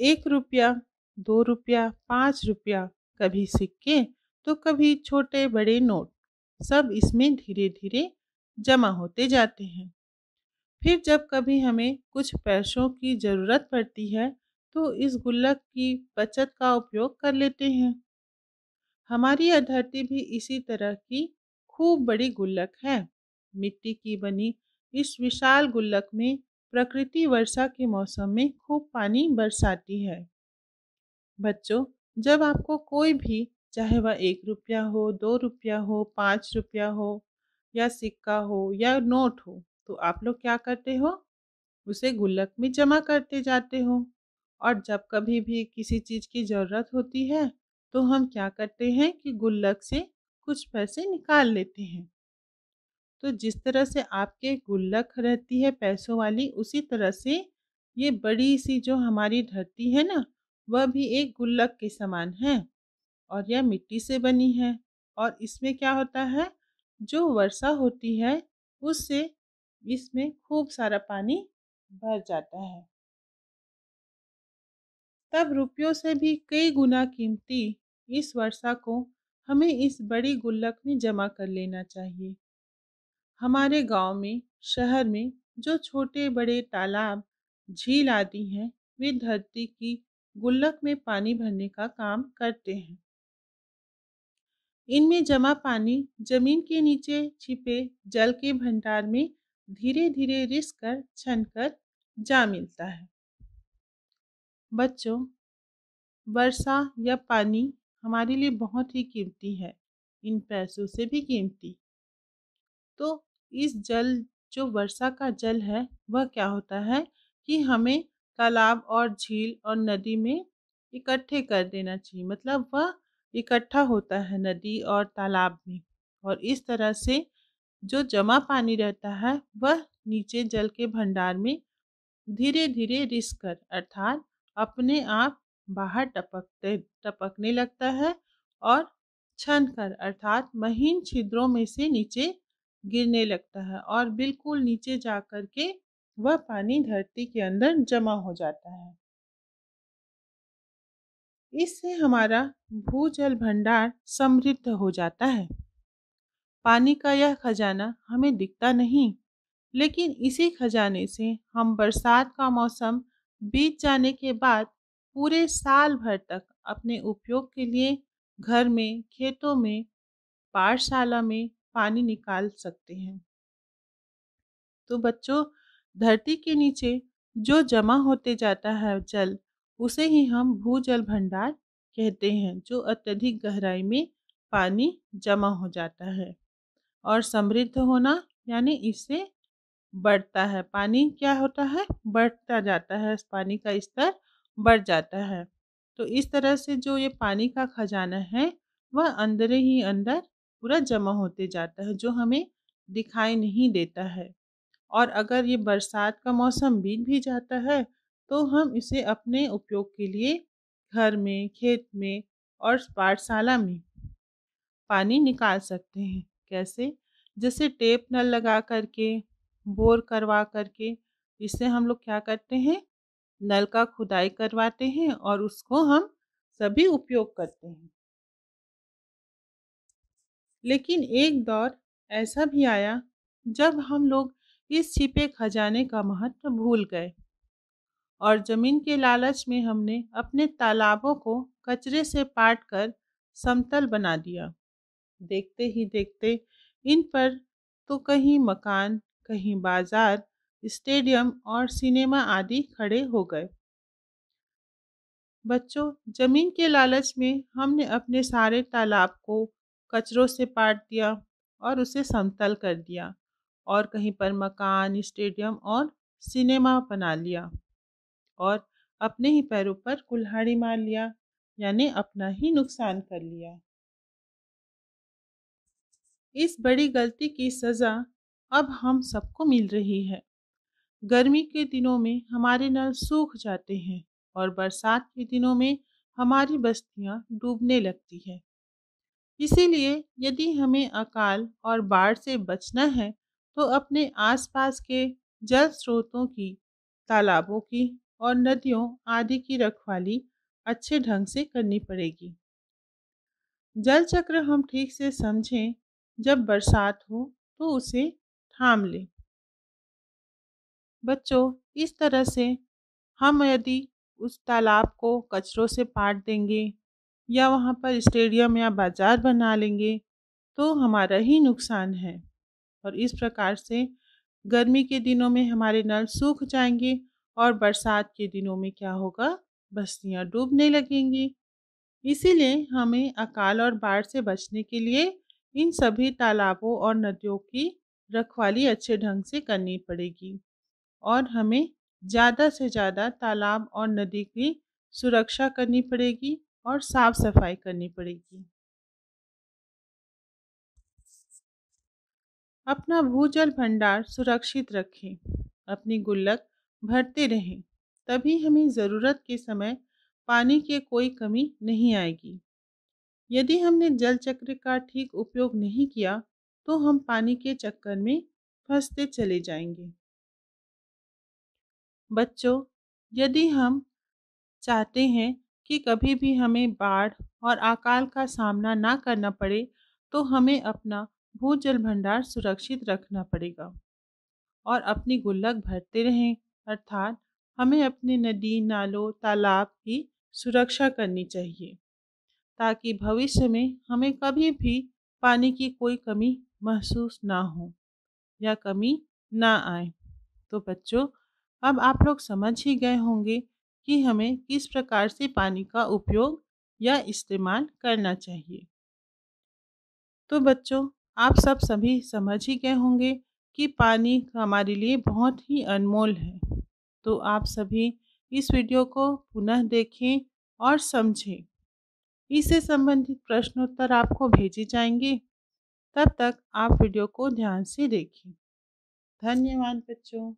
एक रुपया दो रुपया पाँच रुपया कभी सिक्के तो कभी छोटे बड़े नोट सब इसमें धीरे धीरे जमा होते जाते हैं फिर जब कभी हमें कुछ पैसों की ज़रूरत पड़ती है तो इस गुल्लक की बचत का उपयोग कर लेते हैं हमारी अधरती भी इसी तरह की खूब बड़ी गुल्लक है मिट्टी की बनी इस विशाल गुल्लक में प्रकृति वर्षा के मौसम में खूब पानी बरसाती है बच्चों जब आपको कोई भी चाहे वह एक रुपया हो दो रुपया हो पाँच रुपया हो या सिक्का हो या नोट हो तो आप लोग क्या करते हो उसे गुल्लक में जमा करते जाते हो और जब कभी भी किसी चीज़ की ज़रूरत होती है तो हम क्या करते हैं कि गुल्लक से कुछ पैसे निकाल लेते हैं तो जिस तरह से आपके गुल्लक रहती है पैसों वाली उसी तरह से ये बड़ी सी जो हमारी धरती है ना वह भी एक गुल्लक के समान है और यह मिट्टी से बनी है और इसमें क्या होता है जो वर्षा होती है उससे इसमें खूब सारा पानी भर जाता है तब रुपयों से भी कई गुना कीमती इस वर्षा को हमें इस बड़ी गुल्लक में जमा कर लेना चाहिए हमारे गांव में शहर में जो छोटे बड़े तालाब झील आदि हैं वे धरती की गुल्लक में पानी भरने का काम करते हैं इनमें जमा पानी जमीन के नीचे छिपे जल के भंडार में धीरे धीरे रिस कर छन कर जा मिलता है बच्चों वर्षा या पानी हमारे लिए बहुत ही कीमती है इन पैसों से भी कीमती तो इस जल जो वर्षा का जल है वह क्या होता है कि हमें तालाब और झील और नदी में इकट्ठे कर देना चाहिए मतलब वह इकट्ठा होता है नदी और तालाब में और इस तरह से जो जमा पानी रहता है वह नीचे जल के भंडार में धीरे धीरे रिस कर अर्थात अपने आप बाहर टपकते टपकने लगता है और छन कर अर्थात महीन छिद्रों में से नीचे गिरने लगता है और बिल्कुल नीचे जा कर के वह पानी धरती के अंदर जमा हो जाता है इससे हमारा भूजल भंडार समृद्ध हो जाता है पानी का यह खजाना हमें दिखता नहीं लेकिन इसी खजाने से हम बरसात का मौसम बीत जाने के बाद पूरे साल भर तक अपने उपयोग के लिए घर में खेतों में पाठशाला में पानी निकाल सकते हैं तो बच्चों धरती के नीचे जो जमा होते जाता है जल उसे ही हम भूजल भंडार कहते हैं जो अत्यधिक गहराई में पानी जमा हो जाता है और समृद्ध होना यानी इससे बढ़ता है पानी क्या होता है बढ़ता जाता है पानी का स्तर बढ़ जाता है तो इस तरह से जो ये पानी का खजाना है वह अंदर ही अंदर पूरा जमा होते जाता है जो हमें दिखाई नहीं देता है और अगर ये बरसात का मौसम बीत भी जाता है तो हम इसे अपने उपयोग के लिए घर में खेत में और पाठशाला में पानी निकाल सकते हैं कैसे जैसे टेप नल लगा करके बोर करवा करके इससे हम लोग क्या करते हैं नल का खुदाई करवाते हैं और उसको हम सभी उपयोग करते हैं लेकिन एक दौर ऐसा भी आया जब हम लोग इस छिपे खजाने का महत्व भूल गए और ज़मीन के लालच में हमने अपने तालाबों को कचरे से पाट कर समतल बना दिया देखते ही देखते इन पर तो कहीं मकान कहीं बाजार स्टेडियम और सिनेमा आदि खड़े हो गए बच्चों जमीन के लालच में हमने अपने सारे तालाब को कचरों से पाट दिया और उसे समतल कर दिया और कहीं पर मकान स्टेडियम और सिनेमा बना लिया और अपने ही पैरों पर कुल्हाड़ी मार लिया यानी अपना ही नुकसान कर लिया इस बड़ी गलती की सज़ा अब हम सबको मिल रही है गर्मी के दिनों में हमारे नल सूख जाते हैं और बरसात के दिनों में हमारी बस्तियां डूबने लगती है इसीलिए यदि हमें अकाल और बाढ़ से बचना है तो अपने आसपास के जल स्रोतों की तालाबों की और नदियों आदि की रखवाली अच्छे ढंग से करनी पड़ेगी जल चक्र हम ठीक से समझें जब बरसात हो तो उसे थाम लें बच्चों इस तरह से हम यदि उस तालाब को कचरों से पाट देंगे या वहाँ पर स्टेडियम या बाज़ार बना लेंगे तो हमारा ही नुकसान है और इस प्रकार से गर्मी के दिनों में हमारे नल सूख जाएंगे और बरसात के दिनों में क्या होगा बस्तियाँ डूबने लगेंगी इसीलिए हमें अकाल और बाढ़ से बचने के लिए इन सभी तालाबों और नदियों की रखवाली अच्छे ढंग से करनी पड़ेगी और हमें ज़्यादा से ज़्यादा तालाब और नदी की सुरक्षा करनी पड़ेगी और साफ सफाई करनी पड़ेगी अपना भूजल भंडार सुरक्षित रखें अपनी गुल्लक भरते रहें तभी हमें ज़रूरत के समय पानी की कोई कमी नहीं आएगी यदि हमने जल चक्र का ठीक उपयोग नहीं किया तो हम पानी के चक्कर में फंसते चले जाएंगे बच्चों यदि हम चाहते हैं कि कभी भी हमें बाढ़ और अकाल का सामना ना करना पड़े तो हमें अपना भूजल भंडार सुरक्षित रखना पड़ेगा और अपनी गुल्लक भरते रहें अर्थात हमें अपने नदी नालों तालाब की सुरक्षा करनी चाहिए ताकि भविष्य में हमें कभी भी पानी की कोई कमी महसूस ना हो या कमी ना आए तो बच्चों अब आप लोग समझ ही गए होंगे कि हमें किस प्रकार से पानी का उपयोग या इस्तेमाल करना चाहिए तो बच्चों आप सब सभी समझ ही गए होंगे कि पानी हमारे लिए बहुत ही अनमोल है तो आप सभी इस वीडियो को पुनः देखें और समझें इससे संबंधित प्रश्नोत्तर आपको भेजे जाएंगे तब तक आप वीडियो को ध्यान से देखें धन्यवाद बच्चों